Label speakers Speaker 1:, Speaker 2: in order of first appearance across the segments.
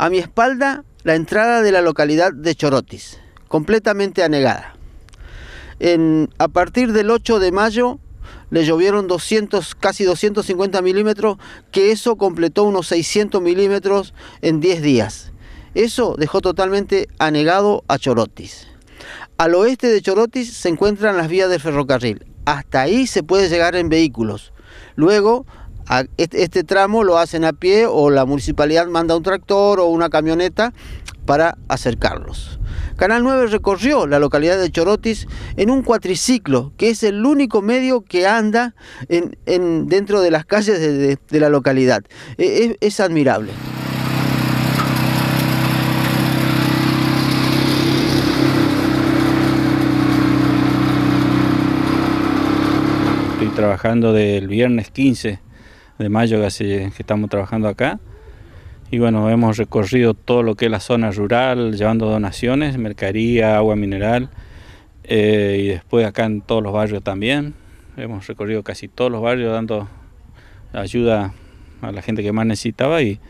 Speaker 1: A mi espalda, la entrada de la localidad de Chorotis, completamente anegada. a partir del 8 de mayo le llovieron casi 250 milímetros, que eso completó unos 600 milímetros en 10 días. Eso dejó totalmente anegado a Chorotis. Al oeste de Chorotis se encuentran las vías del ferrocarril. Hasta ahí se puede llegar en vehículos. Luego este, tramo lo hacen a pie o la municipalidad manda un tractor o una camioneta para acercarlos. Canal 9 recorrió la localidad de Chorotis en un cuatriciclo, que es el único medio que anda dentro de las calles de, la localidad. es, e, es admirable.
Speaker 2: Estoy trabajando del viernes 15 de mayo casi que estamos trabajando acá. Y bueno, hemos recorrido todo lo que es la zona rural, llevando donaciones, mercadería, agua mineral, eh, y después acá en todos los barrios también. Hemos recorrido casi todos los barrios dando ayuda a la gente que más necesitaba y,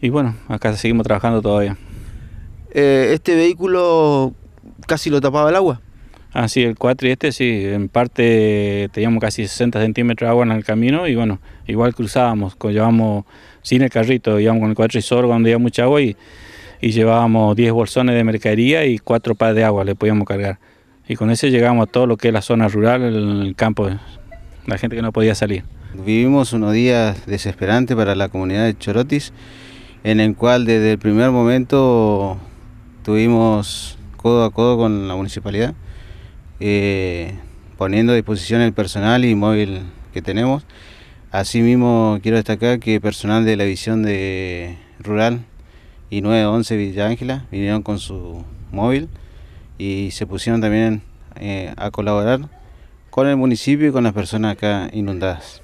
Speaker 2: y bueno, acá seguimos trabajando todavía. Eh, ¿Este vehículo
Speaker 1: casi lo tapaba el agua?
Speaker 2: Ah sí, el y este, sí, en parte teníamos casi 60 centímetros de agua en el camino y bueno, igual cruzábamos, llevábamos sin el carrito, íbamos con el y sorgo donde había mucha agua y, llevábamos 10 bolsones de mercadería y 4 pares de agua le podíamos cargar. Y con ese llegamos a todo lo que es la zona rural, el campo, la gente que no podía salir. Vivimos unos días desesperantes para la comunidad de Chorotis,
Speaker 3: en el cual desde el primer momento tuvimos codo a codo con la municipalidad eh, poniendo a disposición el personal y móvil que tenemos. Asimismo, quiero destacar que personal de la división de rural y 911 Villa Ángela vinieron con su móvil y se pusieron también eh, a colaborar con el municipio y con las personas acá inundadas.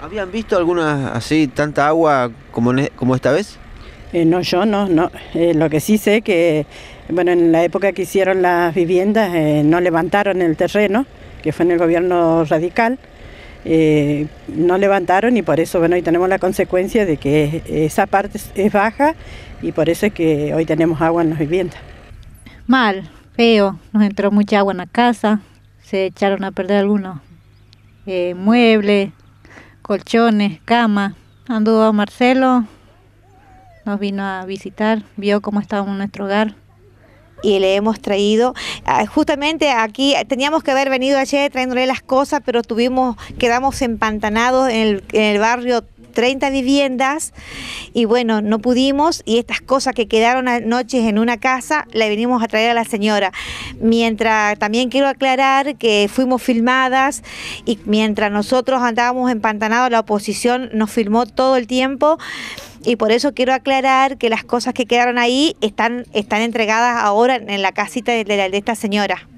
Speaker 1: ¿Habían visto alguna así, tanta agua como, e, como
Speaker 3: esta vez? Eh, no, yo no, no. Eh, lo que sí sé que, bueno, en la época que hicieron las viviendas eh, no levantaron el terreno, que fue en el gobierno radical, no levantaron y por eso, bueno, hoy tenemos la consecuencia de que esa parte es baja y por eso es que hoy tenemos agua en las viviendas.
Speaker 4: Mal, feo, nos entró mucha agua en la casa, se echaron a perder algunos muebles, colchones, camas. Anduvo Marcelo nos vino a visitar, vio cómo estaba nuestro hogar, y le hemos traído. Ah, justamente aquí teníamos que haber venido ayer trayéndole las cosas, pero tuvimos, quedamos empantanados en el, en el barrio 30 viviendas y bueno, no pudimos y estas cosas que quedaron anoche en una casa le venimos a traer a la señora. Mientras también quiero aclarar que fuimos filmadas y mientras nosotros andábamos empantanados la oposición nos filmó todo el tiempo y por eso quiero aclarar que las cosas que quedaron ahí están, están entregadas ahora en la casita de esta señora.